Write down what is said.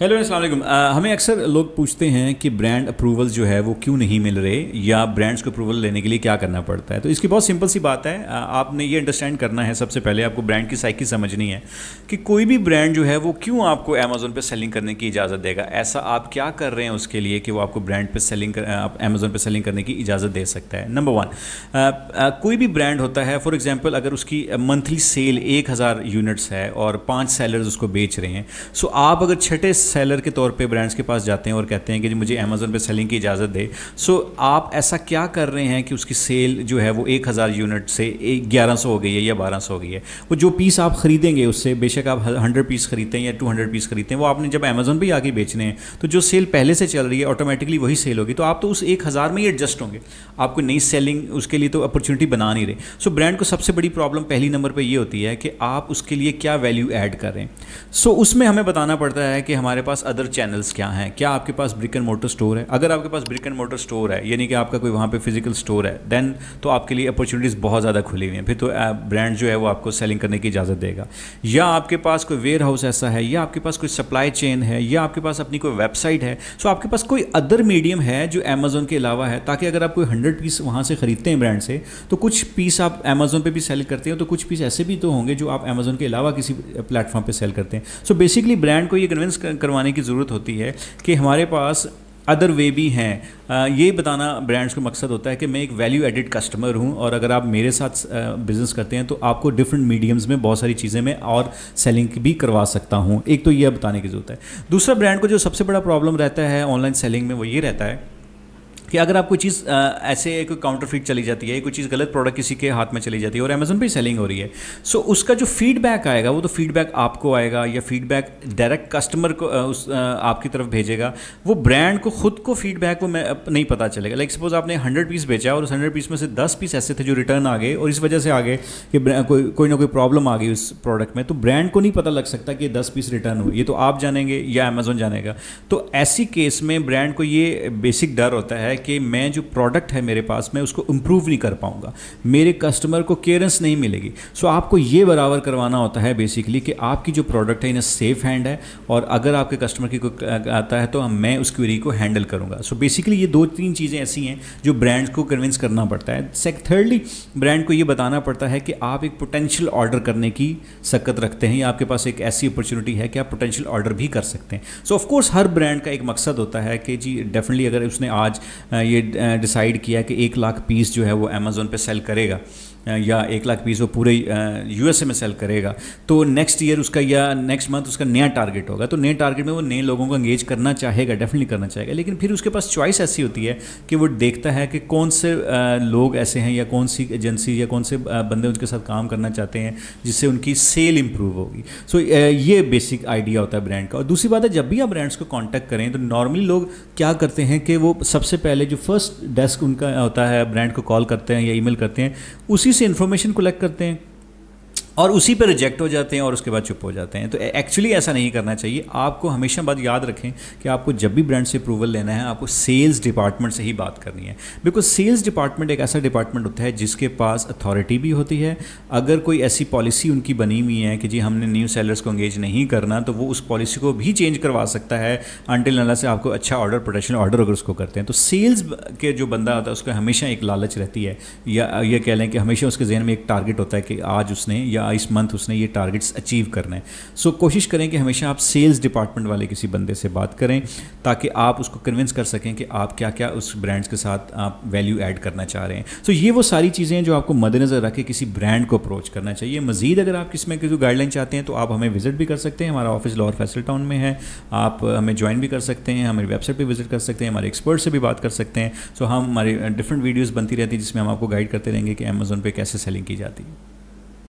hello अस्सलाम uh, हमें अक्सर लोग पूछते हैं कि ब्रांड अप्रूवल जो है वो क्यों नहीं मिल रहे या ब्रांड्स को अप्रूवल लेने के लिए क्या करना पड़ता है तो इसकी बहुत सिंपल सी बात है uh, आपने ये अंडरस्टैंड करना है सबसे पहले आपको ब्रांड की साइकिल समझनी है कि कोई भी ब्रांड जो है वो क्यों आपको अमेज़ोन पर सेलिंग करने की इजाज़त देगा ऐसा आप क्या कर रहे हैं उसके लिए कि वो आपको ब्रांड पर सेलिंग कर अमेज़ोन पर सेलिंग करने की इजाज़त दे सकता है नंबर वन uh, कोई भी ब्रांड होता है फॉर एग्ज़ाम्पल अगर उसकी मंथली सेल एक यूनिट्स है और पाँच सेलर्स उसको बेच रहे हैं सो आप अगर छठे सेलर के तौर पे ब्रांड्स के पास जाते हैं और कहते हैं कि जी मुझे अमेज़ोन पे सेलिंग की इजाज़त दे सो so, आप ऐसा क्या कर रहे हैं कि उसकी सेल जो है वो एक हज़ार यूनिट से ग्यारह सौ हो गई है या बारह सौ हो गई है वो जो पीस आप ख़रीदेंगे उससे बेशक आप हंड्रेड पीस खरीदते हैं या टू हंड्रेड पीस खरीदते हैं वो आपने जब अमेज़ोन पर आके बेचने हैं तो जो सेल पहले से चल रही है ऑटोमेटिकली वही सेल होगी तो आप तो उस एक हज़ार में ही एडजस्ट होंगे आपको नई सेलिंग उसके लिए तो अपॉर्चुनिटी बना नहीं रहे सो so, ब्रांड को सबसे बड़ी प्रॉब्लम पहली नंबर पर यह होती है कि आप उसके लिए क्या वैल्यू एड कर रहे हैं सो so, उसमें हमें बताना पड़ता है कि हमारे हमारे पास अदर चैनल्स क्या हैं क्या आपके पास ब्रिक एंड मोटर स्टोर है अगर आपके पास ब्रिक एंड मोटर स्टोर है यानी कि आपका कोई वहाँ पे फिजिकल स्टोर है देन तो आपके लिए अपॉर्चुनिटीज़ बहुत ज़्यादा खुली हुई हैं फिर तो ब्रांड जो है वो आपको सेलिंग करने की इजाज़त देगा या आपके पास कोई वेयर हाउस ऐसा है या आपके पास कोई सप्लाई चेन है या आपके पास अपनी कोई वेबसाइट है सो आपके पास कोई अदर मीडियम है जो अमेज़ोन के अलावा है ताकि अगर आप कोई हंड्रेड पीस वहाँ से ख़रीदते हैं ब्रांड से तो कुछ पीस आप अमेज़ोन पर भी सेल करते हैं तो कुछ पीस ऐसे भी तो होंगे जो आप अमेज़ोन के अलावा किसी प्लेटफॉर्म पर सेल करते हैं सो बेसिकली ब्रांड को ये कन्विंस करवाने की ज़रूरत होती है कि हमारे पास अदर वे भी हैं ये बताना ब्रांड्स का मकसद होता है कि मैं एक वैल्यू एडिड कस्टमर हूँ और अगर आप मेरे साथ बिज़नेस करते हैं तो आपको डिफरेंट मीडियम्स में बहुत सारी चीज़ें मैं और सेलिंग भी करवा सकता हूँ एक तो यह बताने की ज़रूरत है दूसरा ब्रांड को जो सबसे बड़ा प्रॉब्लम रहता है ऑनलाइन सेलिंग में वो ये रहता है कि अगर आप कोई चीज़ ऐसे कोई काउंटर फिट चली जाती है कोई चीज़ गलत प्रोडक्ट किसी के हाथ में चली जाती है और अमेज़न पर सेलिंग हो रही है सो so, उसका जो फीडबैक आएगा वो तो फीडबैक आपको आएगा या फीडबैक डायरेक्ट कस्टमर को उस आपकी तरफ भेजेगा वो ब्रांड को खुद को फीडबैक वो नहीं पता चलेगा लाइक सपोज आपने हंड्रेड पीस बेचा और उस हंड्रेड पीस में से दस पीस ऐसे थे जो रिटर्न आ गए और इस वजह से आ गए कि कोई कोई ना कोई प्रॉब्लम आ गई उस प्रोडक्ट में तो ब्रांड को नहीं पता लग सकता कि दस पीस रिटर्न हुए ये तो आप जानेंगे या अमेजोन जानेगा तो ऐसी केस में ब्रांड को ये बेसिक डर होता है कि मैं जो प्रोडक्ट है मेरे पास मैं उसको इम्प्रूव नहीं कर पाऊंगा मेरे कस्टमर को केयरेंस नहीं मिलेगी सो आपको ये बराबर करवाना होता है बेसिकली कि आपकी जो प्रोडक्ट है इन सेफ हैंड है और अगर आपके कस्टमर की कोई आता है तो मैं उस क्वेरी को हैंडल करूँगा सो बेसिकली ये दो तीन चीज़ें ऐसी हैं जो ब्रांड को कन्विंस करना पड़ता है सेक थर्डली ब्रांड को ये बताना पड़ता है कि आप एक पोटेंशियल ऑर्डर करने की सकत रखते हैं या आपके पास एक ऐसी अपॉर्चुनिटी है कि आप पोटेंशियल ऑर्डर भी कर सकते हैं सो ऑफकोर्स हर ब्रांड का एक मकसद होता है कि जी डेफिनेटली अगर उसने आज ये डिसाइड किया कि एक लाख पीस जो है वो अमेज़ोन पे सेल करेगा या एक लाख पीस वो पूरे यूएसए में सेल करेगा तो नेक्स्ट ईयर उसका या नेक्स्ट मंथ उसका नया टारगेट होगा तो नए टारगेट में वो नए लोगों को एंगेज करना चाहेगा डेफिनेटली करना चाहेगा लेकिन फिर उसके पास चॉइस ऐसी होती है कि वो देखता है कि कौन से लोग ऐसे हैं या कौन सी एजेंसी या कौन से बंदे उनके साथ काम करना चाहते हैं जिससे उनकी सेल इंप्रूव होगी सो ये बेसिक आइडिया होता है ब्रांड का और दूसरी बात है जब भी आप ब्रांड्स को कॉन्टैक्ट करें तो नॉर्मली लोग क्या करते हैं कि वो सबसे पहले जो फर्स्ट डेस्क उनका होता है ब्रांड को कॉल करते हैं या ई करते हैं उसी से इन्फॉर्मेशन कलेक्ट करते हैं और उसी पर रिजेक्ट हो जाते हैं और उसके बाद चुप हो जाते हैं तो एक्चुअली ऐसा नहीं करना चाहिए आपको हमेशा बात याद रखें कि आपको जब भी ब्रांड से अप्रूवल लेना है आपको सेल्स डिपार्टमेंट से ही बात करनी है बिकॉज सेल्स डिपार्टमेंट एक ऐसा डिपार्टमेंट होता है जिसके पास अथॉरिटी भी होती है अगर कोई ऐसी पॉलिसी उनकी बनी हुई है कि जी हमने न्यू सेलर्स को एंगेज नहीं करना तो वो उस पॉलिसी को भी चेंज करवा सकता है अंटिल नाला से आपको अच्छा ऑर्डर प्रोटेक्शन ऑर्डर अगर उसको करते हैं तो सेल्स के जो बंदा होता है उसका हमेशा एक लालच रहती है या ये कह लें कि हमेशा उसके जहन में एक टारगेट होता है कि आज उसने या या इस मंथ उसने ये टारगेट्स अचीव करना है सो so, कोशिश करें कि हमेशा आप सेल्स डिपार्टमेंट वाले किसी बंदे से बात करें ताकि आप उसको कन्विंस कर सकें कि आप क्या क्या उस ब्रांड्स के साथ आप वैल्यू ऐड करना चाह रहे हैं सो so, ये वो सारी चीज़ें जो आपको मद्देनज़र रखे किसी ब्रांड को अप्रोच करना चाहिए मजीद अगर आप किसमें किसी गाइडलाइन चाहते हैं तो आप हमें विजिट भी कर सकते हैं हमारा ऑफिस लाहौर फैसल टाउन में है आप हमें ज्वाइन भी कर सकते हैं हमारी वेबसाइट पर विजिट कर सकते हैं हमारे एक्सपर्ट से भी बात कर सकते हैं सो so, हम हमारे डिफरेंट वीडियोज़ बनती रहती हैं जिसमें हम आपको गाइड करते रहेंगे कि अमेज़ोन पर कैसे सेलिंग की जाती है